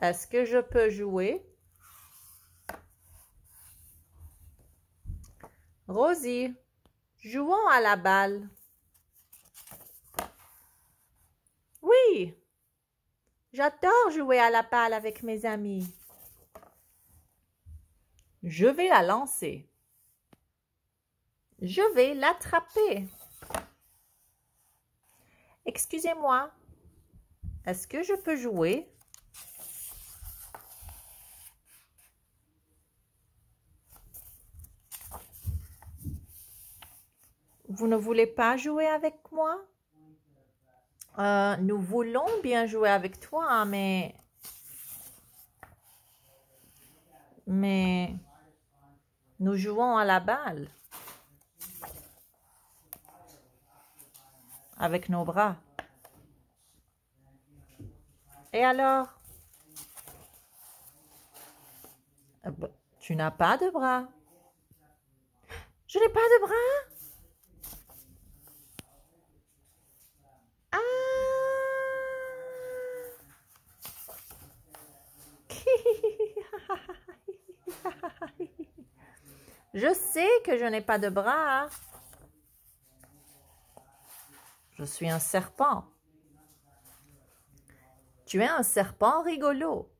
Est-ce que je peux jouer? Rosie, jouons à la balle. Oui, j'adore jouer à la balle avec mes amis. Je vais la lancer. Je vais l'attraper. Excusez-moi, est-ce que je peux jouer? Vous ne voulez pas jouer avec moi euh, Nous voulons bien jouer avec toi, mais... Mais... Nous jouons à la balle. Avec nos bras. Et alors euh, bah, Tu n'as pas de bras. Je n'ai pas de bras Je sais que je n'ai pas de bras. Je suis un serpent. Tu es un serpent rigolo.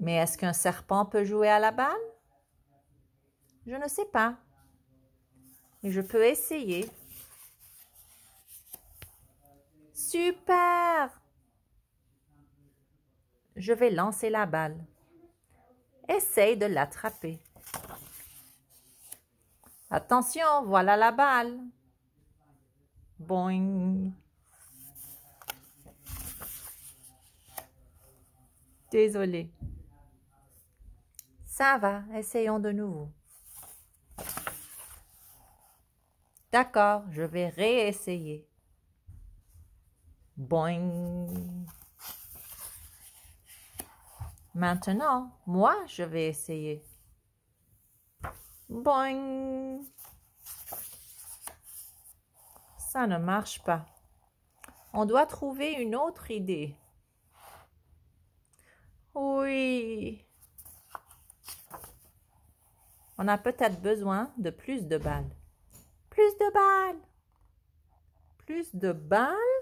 Mais est-ce qu'un serpent peut jouer à la balle? Je ne sais pas. Mais je peux essayer. Super! Je vais lancer la balle. Essaye de l'attraper. Attention, voilà la balle. Boing. Désolé. Ça va, essayons de nouveau. D'accord, je vais réessayer. Boing. Maintenant, moi, je vais essayer. Boing! Ça ne marche pas. On doit trouver une autre idée. Oui. On a peut-être besoin de plus de balles. Plus de balles. Plus de balles?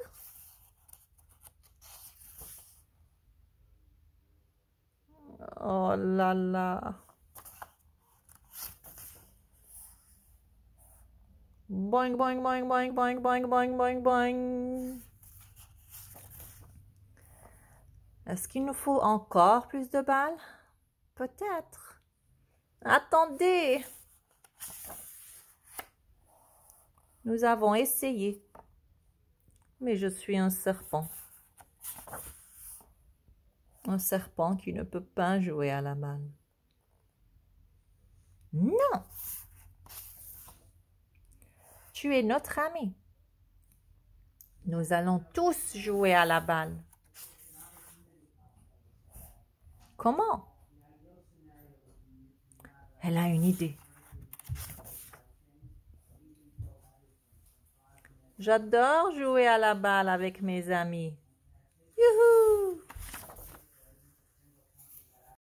Oh là là. Boing, boing, boing, boing, boing, boing, boing, boing, boing. Est-ce qu'il nous faut encore plus de balles Peut-être. Attendez Nous avons essayé. Mais je suis un serpent un serpent qui ne peut pas jouer à la balle. Non Tu es notre ami. Nous allons tous jouer à la balle. Comment Elle a une idée. J'adore jouer à la balle avec mes amis.